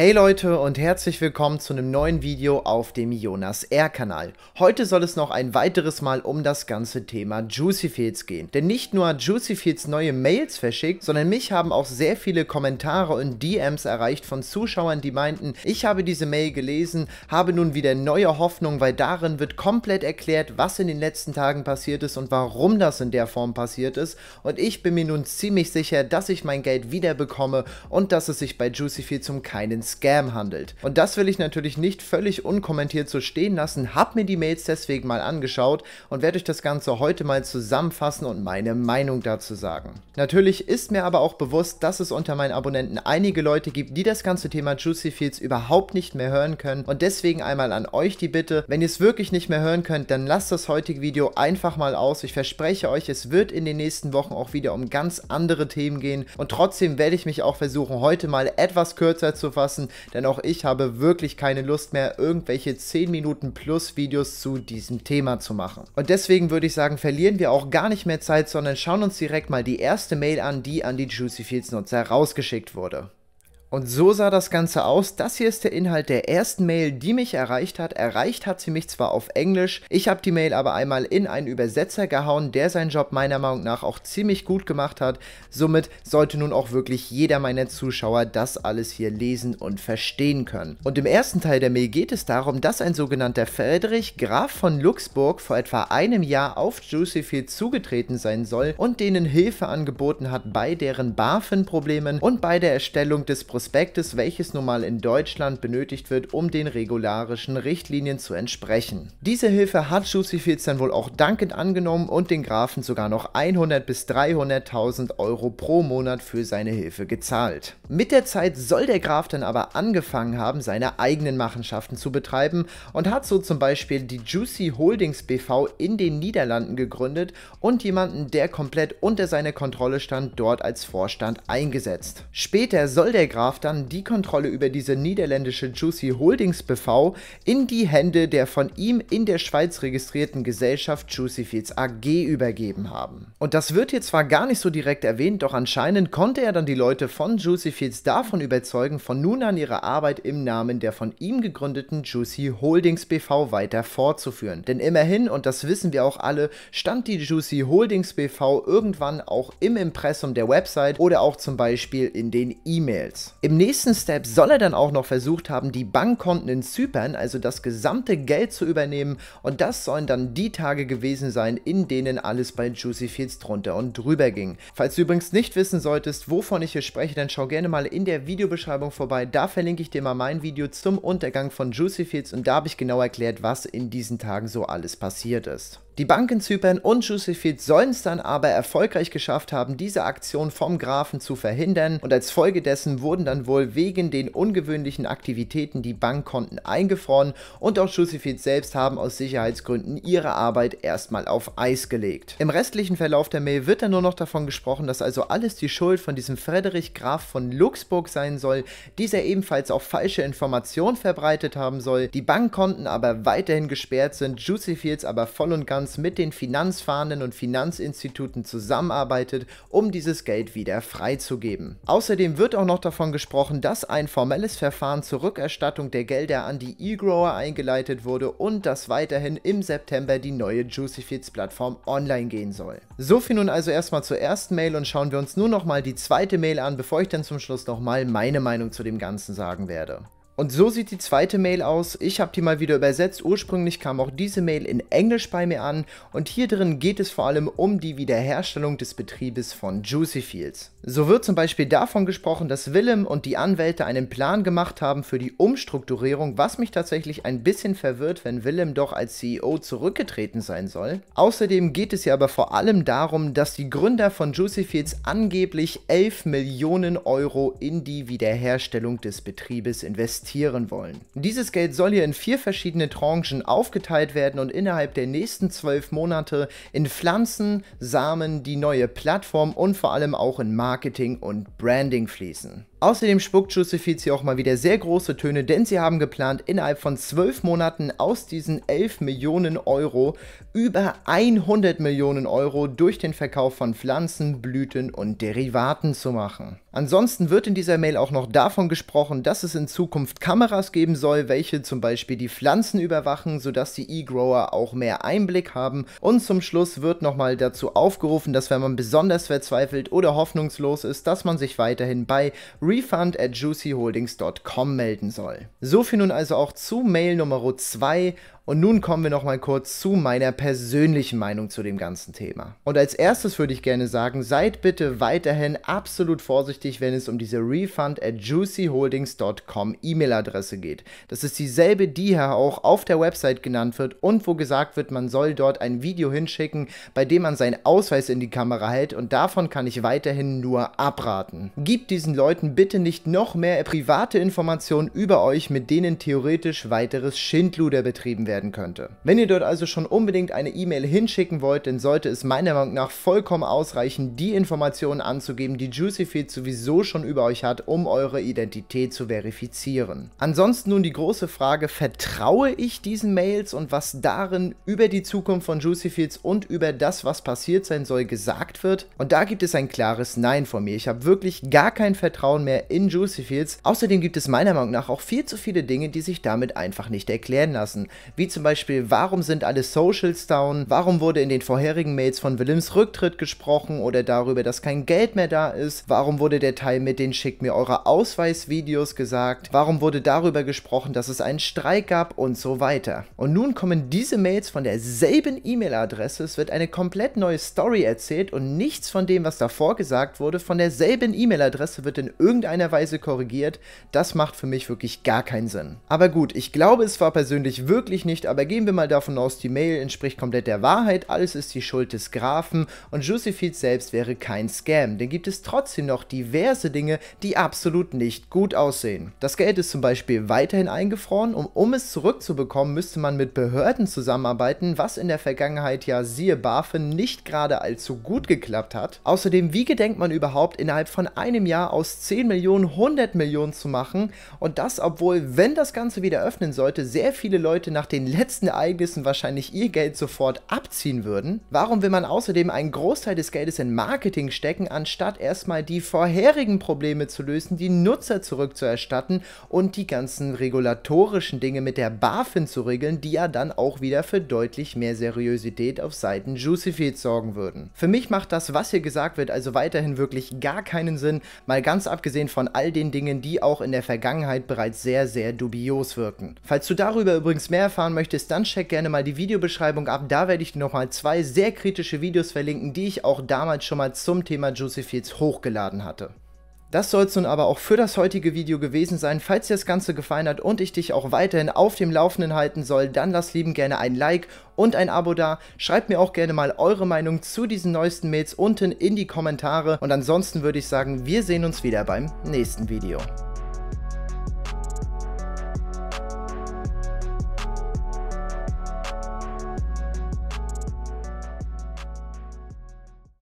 Hey Leute und herzlich willkommen zu einem neuen Video auf dem Jonas R Kanal. Heute soll es noch ein weiteres Mal um das ganze Thema Juicy Fields gehen. Denn nicht nur hat Juicy Fields neue Mails verschickt, sondern mich haben auch sehr viele Kommentare und DMs erreicht von Zuschauern, die meinten, ich habe diese Mail gelesen, habe nun wieder neue Hoffnung, weil darin wird komplett erklärt, was in den letzten Tagen passiert ist und warum das in der Form passiert ist. Und ich bin mir nun ziemlich sicher, dass ich mein Geld wieder bekomme und dass es sich bei Juicy Fields um keinen Scam handelt. Und das will ich natürlich nicht völlig unkommentiert so stehen lassen, hab mir die Mails deswegen mal angeschaut und werde euch das Ganze heute mal zusammenfassen und meine Meinung dazu sagen. Natürlich ist mir aber auch bewusst, dass es unter meinen Abonnenten einige Leute gibt, die das ganze Thema Juicy Feels überhaupt nicht mehr hören können und deswegen einmal an euch die Bitte, wenn ihr es wirklich nicht mehr hören könnt, dann lasst das heutige Video einfach mal aus. Ich verspreche euch, es wird in den nächsten Wochen auch wieder um ganz andere Themen gehen und trotzdem werde ich mich auch versuchen, heute mal etwas kürzer zu fassen lassen, denn auch ich habe wirklich keine Lust mehr, irgendwelche 10 Minuten plus Videos zu diesem Thema zu machen. Und deswegen würde ich sagen, verlieren wir auch gar nicht mehr Zeit, sondern schauen uns direkt mal die erste Mail an, die an die Juicy Fields Nutzer rausgeschickt wurde. Und so sah das Ganze aus. Das hier ist der Inhalt der ersten Mail, die mich erreicht hat. Erreicht hat sie mich zwar auf Englisch, ich habe die Mail aber einmal in einen Übersetzer gehauen, der seinen Job meiner Meinung nach auch ziemlich gut gemacht hat. Somit sollte nun auch wirklich jeder meiner Zuschauer das alles hier lesen und verstehen können. Und im ersten Teil der Mail geht es darum, dass ein sogenannter Friedrich Graf von Luxburg vor etwa einem Jahr auf Juicyfield zugetreten sein soll und denen Hilfe angeboten hat bei deren BaFin-Problemen und bei der Erstellung des Prozesses Prospektes, welches nun mal in Deutschland benötigt wird, um den regularischen Richtlinien zu entsprechen. Diese Hilfe hat Schustifiz dann wohl auch dankend angenommen und den Grafen sogar noch 100 bis 300.000 Euro pro Monat für seine Hilfe gezahlt. Mit der Zeit soll der Graf dann aber angefangen haben, seine eigenen Machenschaften zu betreiben und hat so zum Beispiel die Juicy Holdings BV in den Niederlanden gegründet und jemanden, der komplett unter seiner Kontrolle stand, dort als Vorstand eingesetzt. Später soll der Graf warf dann die Kontrolle über diese niederländische Juicy Holdings BV in die Hände der von ihm in der Schweiz registrierten Gesellschaft Juicy Fields AG übergeben haben. Und das wird hier zwar gar nicht so direkt erwähnt, doch anscheinend konnte er dann die Leute von Juicy Fields davon überzeugen, von nun an ihre Arbeit im Namen der von ihm gegründeten Juicy Holdings BV weiter fortzuführen. Denn immerhin, und das wissen wir auch alle, stand die Juicy Holdings BV irgendwann auch im Impressum der Website oder auch zum Beispiel in den E-Mails. Im nächsten Step soll er dann auch noch versucht haben, die Bankkonten in Zypern, also das gesamte Geld zu übernehmen und das sollen dann die Tage gewesen sein, in denen alles bei Juicy Fields drunter und drüber ging. Falls du übrigens nicht wissen solltest, wovon ich hier spreche, dann schau gerne mal in der Videobeschreibung vorbei, da verlinke ich dir mal mein Video zum Untergang von Juicy Fields und da habe ich genau erklärt, was in diesen Tagen so alles passiert ist. Die Banken Zypern und Jusifit sollen es dann aber erfolgreich geschafft haben, diese Aktion vom Grafen zu verhindern und als Folge dessen wurden dann wohl wegen den ungewöhnlichen Aktivitäten die Bankkonten eingefroren und auch Jusifit selbst haben aus Sicherheitsgründen ihre Arbeit erstmal auf Eis gelegt. Im restlichen Verlauf der Mail wird dann nur noch davon gesprochen, dass also alles die Schuld von diesem Frederich Graf von Luxburg sein soll, dieser ebenfalls auch falsche Informationen verbreitet haben soll, die Bankkonten aber weiterhin gesperrt sind, Jusifits aber voll und ganz Deutschlands mit den Finanzfahnden und Finanzinstituten zusammenarbeitet, um dieses Geld wieder freizugeben. Außerdem wird auch noch davon gesprochen, dass ein formelles Verfahren zur Rückerstattung der Gelder an die E-Grower eingeleitet wurde und dass weiterhin im September die neue Juicy Juicyfeeds-Plattform online gehen soll. So viel nun also erstmal zur ersten Mail und schauen wir uns nun nochmal die zweite Mail an, bevor ich dann zum Schluss nochmal meine Meinung zu dem Ganzen sagen werde. Und so sieht die zweite Mail aus. Ich habe die mal wieder übersetzt. Ursprünglich kam auch diese Mail in Englisch bei mir an und hier drin geht es vor allem um die Wiederherstellung des Betriebes von Juicy Fields. So wird zum Beispiel davon gesprochen, dass Willem und die Anwälte einen Plan gemacht haben für die Umstrukturierung, was mich tatsächlich ein bisschen verwirrt, wenn Willem doch als CEO zurückgetreten sein soll. Außerdem geht es ja aber vor allem darum, dass die Gründer von Juicy Fields angeblich 11 Millionen Euro in die Wiederherstellung des Betriebes investieren investieren wollen. Dieses Geld soll hier in vier verschiedene Tranchen aufgeteilt werden und innerhalb der nächsten zwölf Monate in Pflanzen, Samen, die neue Plattform und vor allem auch in Marketing und Branding fließen. Außerdem spuckt Justifizi auch mal wieder sehr große Töne, denn sie haben geplant, innerhalb von 12 Monaten aus diesen 11 Millionen Euro über 100 Millionen Euro durch den Verkauf von Pflanzen, Blüten und Derivaten zu machen. Ansonsten wird in dieser Mail auch noch davon gesprochen, dass es in Zukunft Kameras geben soll, welche zum Beispiel die Pflanzen überwachen, sodass die E-Grower auch mehr Einblick haben. Und zum Schluss wird nochmal dazu aufgerufen, dass wenn man besonders verzweifelt oder hoffnungslos ist, dass man sich weiterhin bei refund at juicyholdings.com melden soll. Soviel nun also auch zu Mail Nummer 2 und nun kommen wir nochmal kurz zu meiner persönlichen Meinung zu dem ganzen Thema. Und als erstes würde ich gerne sagen, seid bitte weiterhin absolut vorsichtig, wenn es um diese refund at juicyholdings.com E-Mail-Adresse geht. Das ist dieselbe, die hier auch auf der Website genannt wird und wo gesagt wird, man soll dort ein Video hinschicken, bei dem man seinen Ausweis in die Kamera hält und davon kann ich weiterhin nur abraten. Gebt diesen Leuten bitte nicht noch mehr private Informationen über euch, mit denen theoretisch weiteres Schindluder betrieben werden werden könnte. Wenn ihr dort also schon unbedingt eine E-Mail hinschicken wollt, dann sollte es meiner Meinung nach vollkommen ausreichen, die Informationen anzugeben, die Juicyfeed sowieso schon über euch hat, um eure Identität zu verifizieren. Ansonsten nun die große Frage, vertraue ich diesen Mails und was darin über die Zukunft von Juicyfields und über das, was passiert sein soll, gesagt wird? Und da gibt es ein klares Nein von mir. Ich habe wirklich gar kein Vertrauen mehr in Juicyfields. Außerdem gibt es meiner Meinung nach auch viel zu viele Dinge, die sich damit einfach nicht erklären lassen. Wie wie zum Beispiel, warum sind alle Socials down? Warum wurde in den vorherigen Mails von Willems Rücktritt gesprochen oder darüber, dass kein Geld mehr da ist? Warum wurde der Teil mit den Schickt mir eure Ausweisvideos gesagt? Warum wurde darüber gesprochen, dass es einen Streik gab und so weiter? Und nun kommen diese Mails von derselben E-Mail-Adresse, es wird eine komplett neue Story erzählt und nichts von dem, was davor gesagt wurde, von derselben E-Mail-Adresse wird in irgendeiner Weise korrigiert. Das macht für mich wirklich gar keinen Sinn. Aber gut, ich glaube, es war persönlich wirklich nicht nicht, aber gehen wir mal davon aus, die Mail entspricht komplett der Wahrheit, alles ist die Schuld des Grafen und Josephine selbst wäre kein Scam, denn gibt es trotzdem noch diverse Dinge, die absolut nicht gut aussehen. Das Geld ist zum Beispiel weiterhin eingefroren und um es zurückzubekommen, müsste man mit Behörden zusammenarbeiten, was in der Vergangenheit ja siehe BaFin nicht gerade allzu gut geklappt hat. Außerdem, wie gedenkt man überhaupt innerhalb von einem Jahr aus 10 Millionen 100 Millionen zu machen und das, obwohl, wenn das Ganze wieder öffnen sollte, sehr viele Leute nach den letzten Ereignissen wahrscheinlich ihr Geld sofort abziehen würden, warum will man außerdem einen Großteil des Geldes in Marketing stecken, anstatt erstmal die vorherigen Probleme zu lösen, die Nutzer zurückzuerstatten und die ganzen regulatorischen Dinge mit der BaFin zu regeln, die ja dann auch wieder für deutlich mehr Seriosität auf Seiten Juicified sorgen würden. Für mich macht das, was hier gesagt wird, also weiterhin wirklich gar keinen Sinn, mal ganz abgesehen von all den Dingen, die auch in der Vergangenheit bereits sehr, sehr dubios wirken. Falls du darüber übrigens mehr erfahren erfahren möchtest, dann check gerne mal die Videobeschreibung ab. Da werde ich nochmal zwei sehr kritische Videos verlinken, die ich auch damals schon mal zum Thema Juicy Fields hochgeladen hatte. Das soll es nun aber auch für das heutige Video gewesen sein. Falls dir das Ganze gefallen hat und ich dich auch weiterhin auf dem Laufenden halten soll, dann lass lieben gerne ein Like und ein Abo da. Schreibt mir auch gerne mal eure Meinung zu diesen neuesten Mails unten in die Kommentare. Und ansonsten würde ich sagen, wir sehen uns wieder beim nächsten Video.